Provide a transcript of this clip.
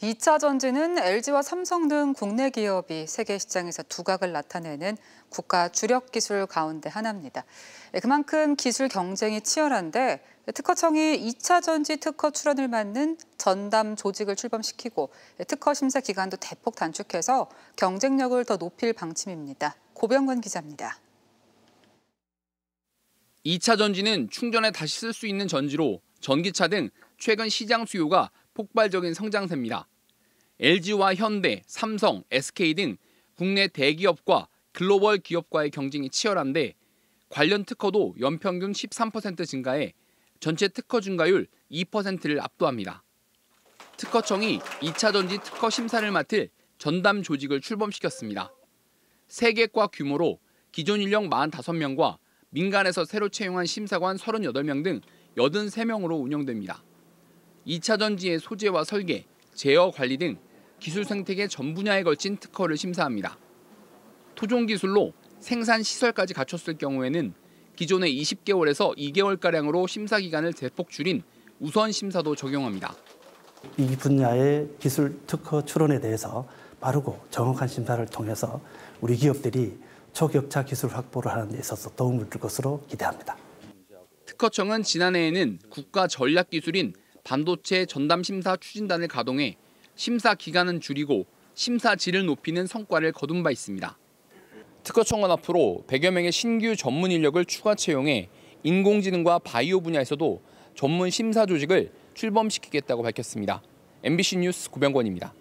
2차 전지는 LG와 삼성 등 국내 기업이 세계 시장에서 두각을 나타내는 국가 주력 기술 가운데 하나입니다. 예, 그만큼 기술 경쟁이 치열한데 특허청이 2차 전지 특허 출원을 맡는 전담 조직을 출범시키고 예, 특허 심사 기간도 대폭 단축해서 경쟁력을 더 높일 방침입니다. 고병건 기자입니다. 2차 전지는 충전에 다시 쓸 수 있는 전지로 전기차 등 최근 시장 수요가 폭발적인 성장세입니다. LG와 현대, 삼성, SK 등 국내 대기업과 글로벌 기업과의 경쟁이 치열한데 관련 특허도 연평균 13% 증가해 전체 특허 증가율 2%를 압도합니다. 특허청이 2차 전지 특허 심사를 맡을 전담 조직을 출범시켰습니다. 3개과 규모로 기존 인력 45명과 민간에서 새로 채용한 심사관 38명 등 83명으로 운영됩니다. 2차 전지의 소재와 설계, 제어 관리 등 기술 생태계 전 분야에 걸친 특허를 심사합니다. 토종 기술로 생산 시설까지 갖췄을 경우에는 기존의 20개월에서 2개월가량으로 심사 기간을 대폭 줄인 우선 심사도 적용합니다. 이 분야의 기술 특허 출원에 대해서 빠르고 정확한 심사를 통해서 우리 기업들이 초격차 기술 확보를 하는 데 있어서 도움을 줄 것으로 기대합니다. 특허청은 지난해에는 국가 전략 기술인 반도체 전담심사 추진단을 가동해 심사 기간은 줄이고 심사 질을 높이는 성과를 거둔 바 있습니다. 특허청은 앞으로 100여 명의 신규 전문 인력을 추가 채용해 인공지능과 바이오 분야에서도 전문 심사 조직을 출범시키겠다고 밝혔습니다. MBC 뉴스 고병권입니다.